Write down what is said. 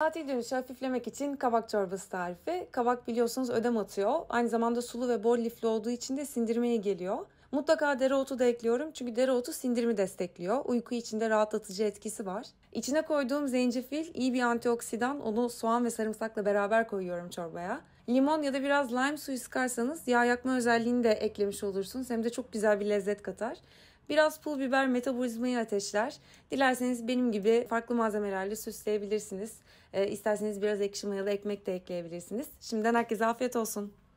Tatil dönüşü hafiflemek için kabak çorbası tarifi. Kabak biliyorsunuz ödem atıyor. Aynı zamanda sulu ve bol lifli olduğu için de sindirmeye geliyor. Mutlaka dereotu da ekliyorum çünkü dereotu sindirimi destekliyor. Uyku içinde rahatlatıcı etkisi var. İçine koyduğum zencefil iyi bir antioksidan. Onu soğan ve sarımsakla beraber koyuyorum çorbaya. Limon ya da biraz lime suyu sıkarsanız yağ yakma özelliğini de eklemiş olursunuz. Hem de çok güzel bir lezzet katar. Biraz pul biber metabolizmayı ateşler. Dilerseniz benim gibi farklı malzemelerle süsleyebilirsiniz. E, isterseniz biraz ekşi mayalı ekmek de ekleyebilirsiniz. Şimdiden herkese afiyet olsun.